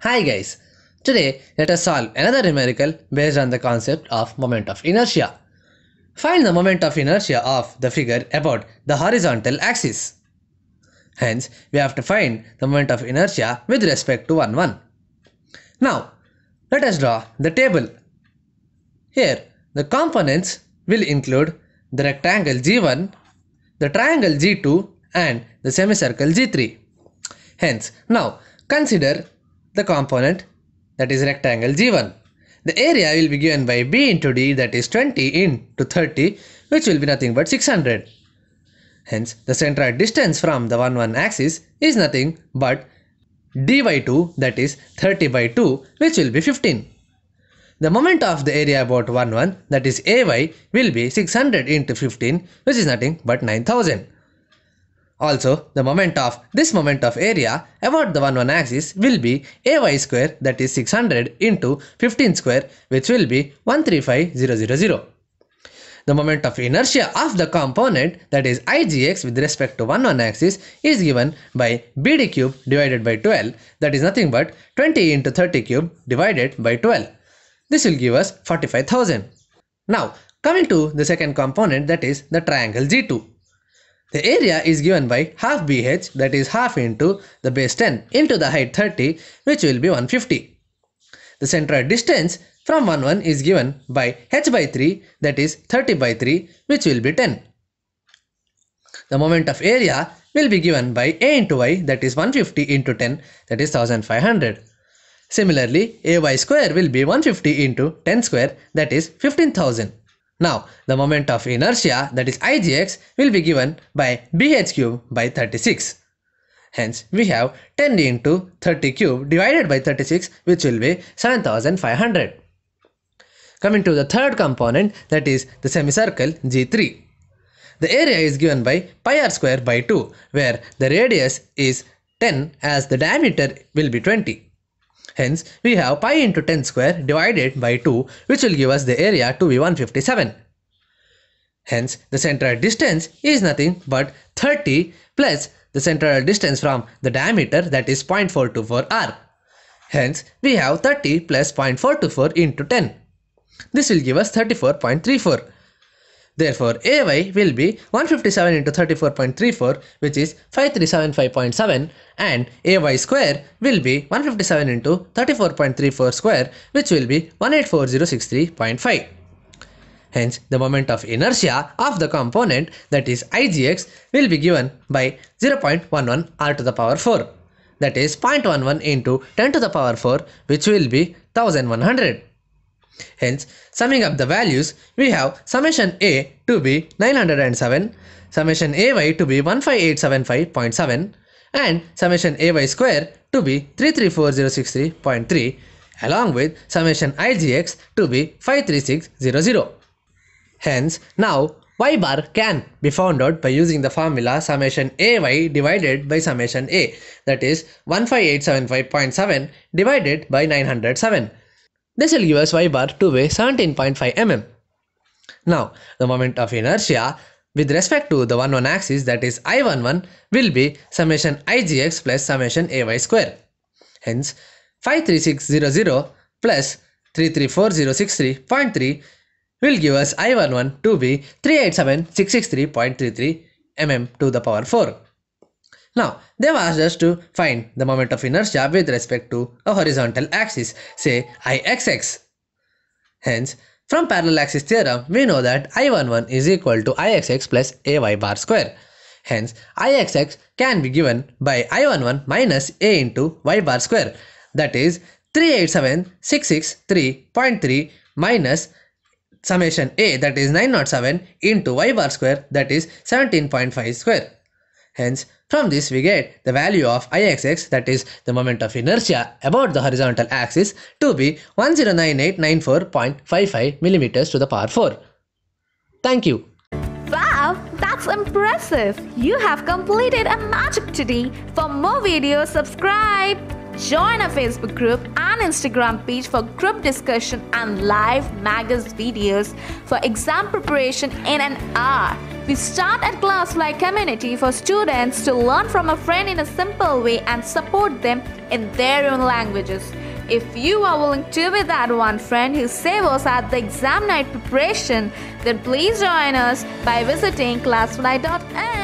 Hi guys, today let us solve another numerical based on the concept of moment of inertia. Find the moment of inertia of the figure about the horizontal axis. Hence, we have to find the moment of inertia with respect to 1 1. Now, let us draw the table. Here, the components will include the rectangle G1, the triangle G2 and the semicircle G3. Hence, now consider the component that is rectangle G1. The area will be given by B into D that is 20 into 30 which will be nothing but 600. Hence the centroid distance from the 1 1 axis is nothing but d by 2 that is 30 by 2 which will be 15. The moment of the area about 1 1 that is ay will be 600 into 15 which is nothing but 9000. Also, the moment of this moment of area about the 1 1 axis will be ay square that is 600 into 15 square which will be 135000. The moment of inertia of the component that is igx with respect to 1 1 axis is given by bd cube divided by 12 that is nothing but 20 into 30 cube divided by 12. This will give us 45,000. Now coming to the second component that is the triangle G2. The area is given by half BH that is half into the base 10 into the height 30 which will be 150. The centroid distance from 1 1 is given by h by 3 that is 30 by 3 which will be 10. The moment of area will be given by a into y that is 150 into 10 that is 1500. Similarly, ay square will be 150 into 10 square that is 15000. Now, the moment of inertia that is Igx will be given by bh cube by 36. Hence, we have 10 into 30 cube divided by 36 which will be 7500. Coming to the third component that is the semicircle G3. The area is given by pi r square by 2 where the radius is 10 as the diameter will be 20. Hence, we have pi into 10 square divided by 2 which will give us the area to be 157. Hence, the central distance is nothing but 30 plus the central distance from the diameter that is 0.424 r. Hence, we have 30 plus 0.424 into 10. This will give us 34.34 Therefore, AY will be 157 into 34.34 which is 5375.7 and AY square will be 157 into 34.34 square which will be 184063.5. Hence, the moment of inertia of the component that is IGX will be given by 0.11 r to the power 4 that is 0.11 into 10 to the power 4 which will be 1100. Hence, summing up the values, we have summation A to be 907, summation AY to be 15875.7 and summation AY square to be 334063.3 along with summation IGX to be 53600. Hence, now y bar can be found out by using the formula summation ay divided by summation a that is 15875.7 divided by 907 this will give us y bar to weigh 17.5 mm. Now, the moment of inertia with respect to the one one axis that is one one will be summation Igx plus summation Ay square. Hence, 53600 plus 334063.3 will give us i one one to be 387663.33 mm to the power 4. Now, they've asked us to find the moment of inertia with respect to a horizontal axis, say Ixx. Hence, from parallel axis theorem, we know that I11 is equal to Ixx plus Ay bar square. Hence, Ixx can be given by I11 minus A into Y bar square. That is 387663.3 minus summation A that is 907 into Y bar square that is 17.5 square. Hence, from this we get the value of Ixx that is the moment of inertia about the horizontal axis to be 109894.55 millimeters to the power 4. Thank you. Wow, that's impressive. You have completed a magic today. For more videos, subscribe. Join our Facebook group and Instagram page for group discussion and live Magus videos for exam preparation in an hour. We start at class like community for students to learn from a friend in a simple way and support them in their own languages. If you are willing to be that one friend who saves us at the exam night preparation, then please join us by visiting classfly.com.